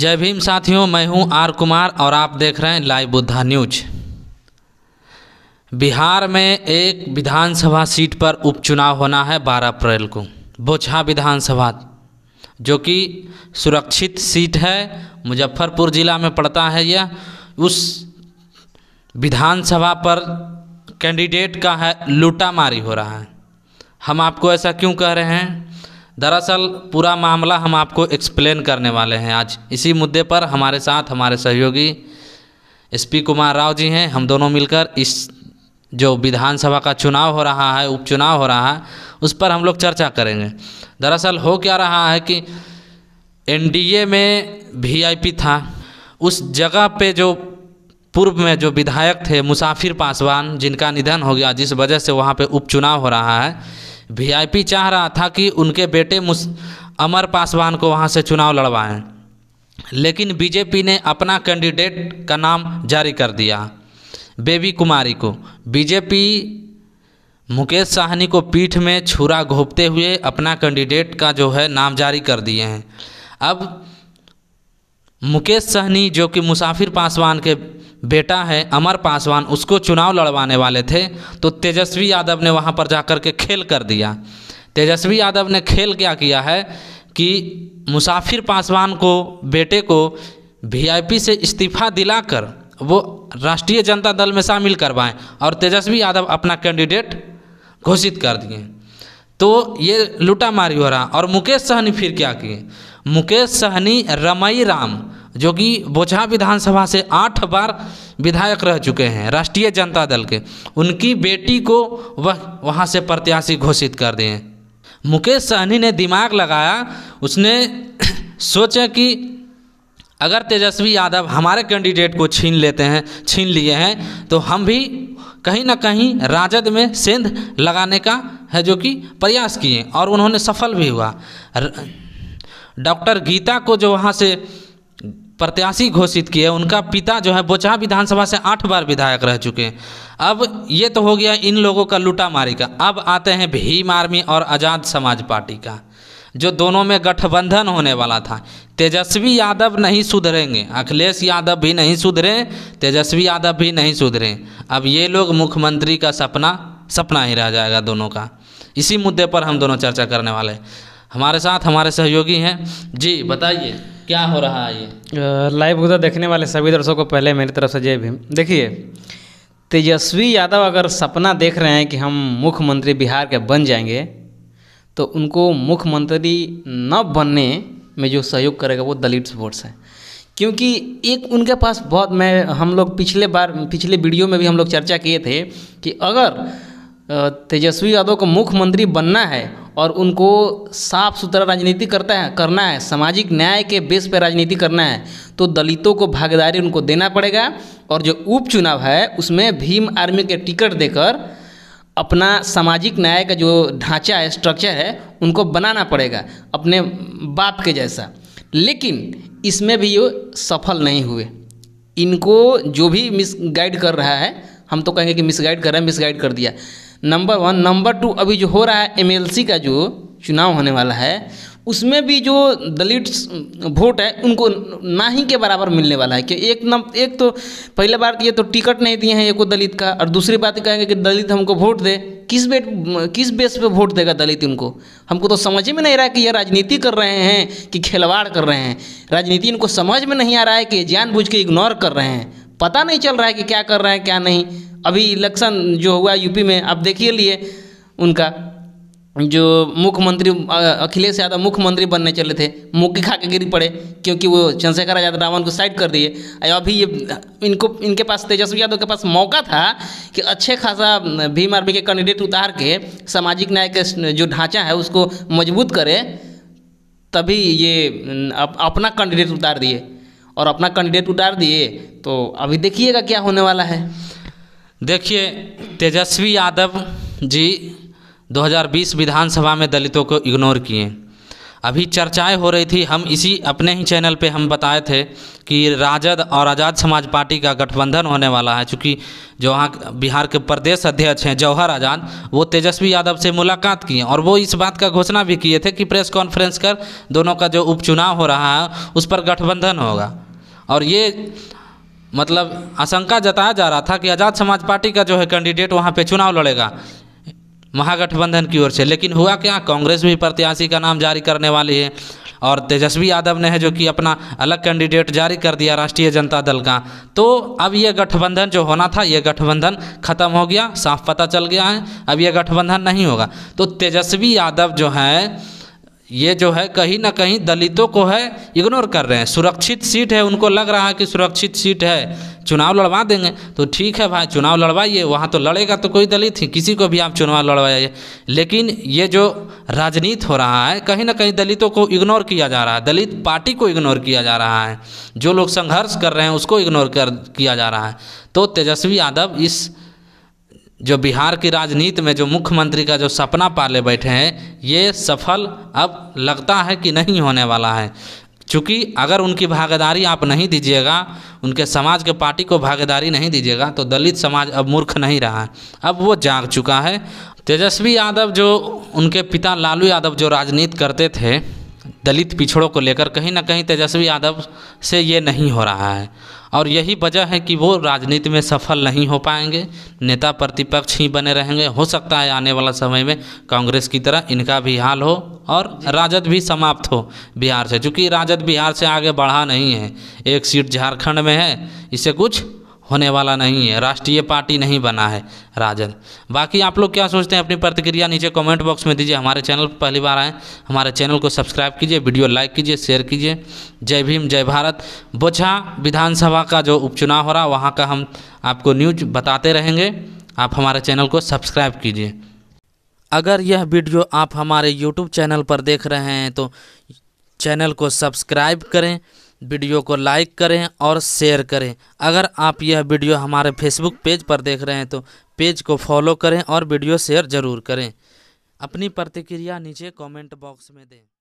जय भीम साथियों मैं हूं आर कुमार और आप देख रहे हैं लाइव बुद्धा न्यूज बिहार में एक विधानसभा सीट पर उपचुनाव होना है 12 अप्रैल को बोछा विधानसभा जो कि सुरक्षित सीट है मुजफ्फरपुर ज़िला में पड़ता है यह उस विधानसभा पर कैंडिडेट का है लूटामारी हो रहा है हम आपको ऐसा क्यों कह रहे हैं दरअसल पूरा मामला हम आपको एक्सप्लेन करने वाले हैं आज इसी मुद्दे पर हमारे साथ हमारे सहयोगी एस पी कुमार राव जी हैं हम दोनों मिलकर इस जो विधानसभा का चुनाव हो रहा है उपचुनाव हो रहा है उस पर हम लोग चर्चा करेंगे दरअसल हो क्या रहा है कि एनडीए में वीआईपी था उस जगह पे जो पूर्व में जो विधायक थे मुसाफिर पासवान जिनका निधन हो गया जिस वजह से वहाँ पे उपचुनाव हो रहा है वीआईपी चाह रहा था कि उनके बेटे मुस अमर पासवान को वहाँ से चुनाव लड़वाएं लेकिन बीजेपी ने अपना कैंडिडेट का नाम जारी कर दिया बेबी कुमारी को बीजेपी मुकेश साहनी को पीठ में छुरा घोपते हुए अपना कैंडिडेट का जो है नाम जारी कर दिए हैं अब मुकेश सहनी जो कि मुसाफिर पासवान के बेटा है अमर पासवान उसको चुनाव लड़वाने वाले थे तो तेजस्वी यादव ने वहाँ पर जाकर के खेल कर दिया तेजस्वी यादव ने खेल क्या किया है कि मुसाफिर पासवान को बेटे को वीआईपी से इस्तीफा दिलाकर वो राष्ट्रीय जनता दल में शामिल करवाएं और तेजस्वी यादव अपना कैंडिडेट घोषित कर दिए तो ये लूटा मारी हो रहा और मुकेश सहनी फिर क्या किए मुकेश सहनी रमई राम जो कि बोचहा विधानसभा से आठ बार विधायक रह चुके हैं राष्ट्रीय जनता दल के उनकी बेटी को वह वहाँ से प्रत्याशी घोषित कर दिए मुकेश सहनी ने दिमाग लगाया उसने सोचा कि अगर तेजस्वी यादव हमारे कैंडिडेट को छीन लेते हैं छीन लिए हैं तो हम भी कहीं ना कहीं राजद में सेंध लगाने का है जो कि प्रयास किए और उन्होंने सफल भी हुआ डॉक्टर गीता को जो वहाँ से प्रत्याशी घोषित किए उनका पिता जो है बोचहा विधानसभा से आठ बार विधायक रह चुके हैं अब ये तो हो गया इन लोगों का लूटा मारी का अब आते हैं भीम आर्मी और आज़ाद समाज पार्टी का जो दोनों में गठबंधन होने वाला था तेजस्वी यादव नहीं सुधरेंगे अखिलेश यादव भी नहीं सुधरे तेजस्वी यादव भी नहीं सुधरे अब ये लोग मुख्यमंत्री का सपना सपना ही रह जाएगा दोनों का इसी मुद्दे पर हम दोनों चर्चा करने वाले हमारे साथ हमारे सहयोगी हैं जी बताइए क्या हो रहा है ये लाइव गुजर देखने वाले सभी दर्शकों को पहले मेरी तरफ से जय भीम देखिए तेजस्वी यादव अगर सपना देख रहे हैं कि हम मुख्यमंत्री बिहार के बन जाएंगे तो उनको मुख्यमंत्री न बनने में जो सहयोग करेगा वो दलित वोट्स हैं क्योंकि एक उनके पास बहुत मैं हम लोग पिछले बार पिछले वीडियो में भी हम लोग चर्चा किए थे कि अगर तेजस्वी यादव को मुख्यमंत्री बनना है और उनको साफ़ सुथरा राजनीति करता है करना है सामाजिक न्याय के बेस पर राजनीति करना है तो दलितों को भागीदारी उनको देना पड़ेगा और जो उपचुनाव है उसमें भीम आर्मी के टिकट देकर अपना सामाजिक न्याय का जो ढांचा है स्ट्रक्चर है उनको बनाना पड़ेगा अपने बाप के जैसा लेकिन इसमें भी ये सफल नहीं हुए इनको जो भी मिस गाइड कर रहा है हम तो कहेंगे कि मिसगाइड कर रहा है गाइड कर दिया नंबर वन नंबर टू अभी जो हो रहा है एमएलसी का जो चुनाव होने वाला है उसमें भी जो दलित वोट है उनको ना ही के बराबर मिलने वाला है कि एक न एक तो पहले बार ये तो टिकट नहीं दिए हैं एक दलित का और दूसरी बात कहेंगे कि दलित हमको वोट दे किस बेट किस बेस पे वोट देगा दलित उनको हमको तो समझ में नहीं रहा कि ये राजनीति कर रहे हैं कि खिलवाड़ कर रहे हैं राजनीति इनको समझ में नहीं आ रहा है कि जानबूझ के इग्नोर कर रहे हैं पता नहीं चल रहा है कि क्या कर रहे हैं क्या नहीं अभी इलेक्शन जो हुआ यूपी में आप देखिए लिए उनका जो मुख्यमंत्री अखिलेश यादव मुख्यमंत्री बनने चले थे मुक्की खा के गिर पड़े क्योंकि वो चंद्रशेखर आजाद रावण को साइड कर दिए अभी ये इनको इनके पास तेजस्वी यादव के पास मौका था कि अच्छे खासा भीम आर्मी के कैंडिडेट उतार के सामाजिक न्याय के जो ढांचा है उसको मजबूत करे तभी ये अप, अपना कैंडिडेट उतार दिए और अपना कैंडिडेट उतार दिए तो अभी देखिएगा क्या होने वाला है देखिए तेजस्वी यादव जी 2020 विधानसभा में दलितों को इग्नोर किए अभी चर्चाएं हो रही थी हम इसी अपने ही चैनल पे हम बताए थे कि राजद और आज़ाद समाज पार्टी का गठबंधन होने वाला है चूँकि जो वहाँ बिहार के प्रदेश अध्यक्ष हैं जौहर आज़ाद वो तेजस्वी यादव से मुलाकात किए और वो इस बात का घोषणा भी किए थे कि प्रेस कॉन्फ्रेंस कर दोनों का जो उपचुनाव हो रहा है उस पर गठबंधन होगा और ये मतलब आशंका जताया जा रहा था कि आज़ाद समाज पार्टी का जो है कैंडिडेट वहाँ पे चुनाव लड़ेगा महागठबंधन की ओर से लेकिन हुआ क्या कांग्रेस भी प्रत्याशी का नाम जारी करने वाली है और तेजस्वी यादव ने है जो कि अपना अलग कैंडिडेट जारी कर दिया राष्ट्रीय जनता दल का तो अब यह गठबंधन जो होना था यह गठबंधन खत्म हो गया साफ पता चल गया है अब यह गठबंधन नहीं होगा तो तेजस्वी यादव जो है ये जो है कहीं ना कहीं दलितों को है इग्नोर कर रहे हैं सुरक्षित सीट है उनको लग रहा है कि सुरक्षित सीट है चुनाव लड़वा देंगे तो ठीक है भाई चुनाव लड़वाइए वहाँ तो लड़ेगा तो कोई दलित ही किसी को भी आप चुनाव लड़वाइए लेकिन ये जो राजनीति हो रहा है कहीं ना कहीं दलितों को इग्नोर किया जा रहा है दलित पार्टी को इग्नोर किया जा रहा है जो लोग संघर्ष कर रहे हैं उसको इग्नोर कर किया जा रहा है तो तेजस्वी यादव इस जो बिहार की राजनीति में जो मुख्यमंत्री का जो सपना पाले बैठे हैं ये सफल अब लगता है कि नहीं होने वाला है चूँकि अगर उनकी भागीदारी आप नहीं दीजिएगा उनके समाज के पार्टी को भागीदारी नहीं दीजिएगा तो दलित समाज अब मूर्ख नहीं रहा है अब वो जाग चुका है तेजस्वी यादव जो उनके पिता लालू यादव जो राजनीति करते थे दलित पिछड़ों को लेकर कहीं ना कहीं तेजस्वी यादव से ये नहीं हो रहा है और यही वजह है कि वो राजनीति में सफल नहीं हो पाएंगे नेता प्रतिपक्ष ही बने रहेंगे हो सकता है आने वाला समय में कांग्रेस की तरह इनका भी हाल हो और राजद भी समाप्त हो बिहार से चूँकि राजद बिहार से आगे बढ़ा नहीं है एक सीट झारखंड में है इसे कुछ होने वाला नहीं है राष्ट्रीय पार्टी नहीं बना है राजद बाकी आप लोग क्या सोचते हैं अपनी प्रतिक्रिया नीचे कमेंट बॉक्स में दीजिए हमारे चैनल पर पहली बार आएँ हमारे चैनल को सब्सक्राइब कीजिए वीडियो लाइक कीजिए शेयर कीजिए जय भीम जय भारत बोझा विधानसभा का जो उपचुनाव हो रहा वहाँ का हम आपको न्यूज बताते रहेंगे आप हमारे चैनल को सब्सक्राइब कीजिए अगर यह वीडियो आप हमारे यूट्यूब चैनल पर देख रहे हैं तो चैनल को सब्सक्राइब करें वीडियो को लाइक करें और शेयर करें अगर आप यह वीडियो हमारे फेसबुक पेज पर देख रहे हैं तो पेज को फॉलो करें और वीडियो शेयर ज़रूर करें अपनी प्रतिक्रिया नीचे कमेंट बॉक्स में दें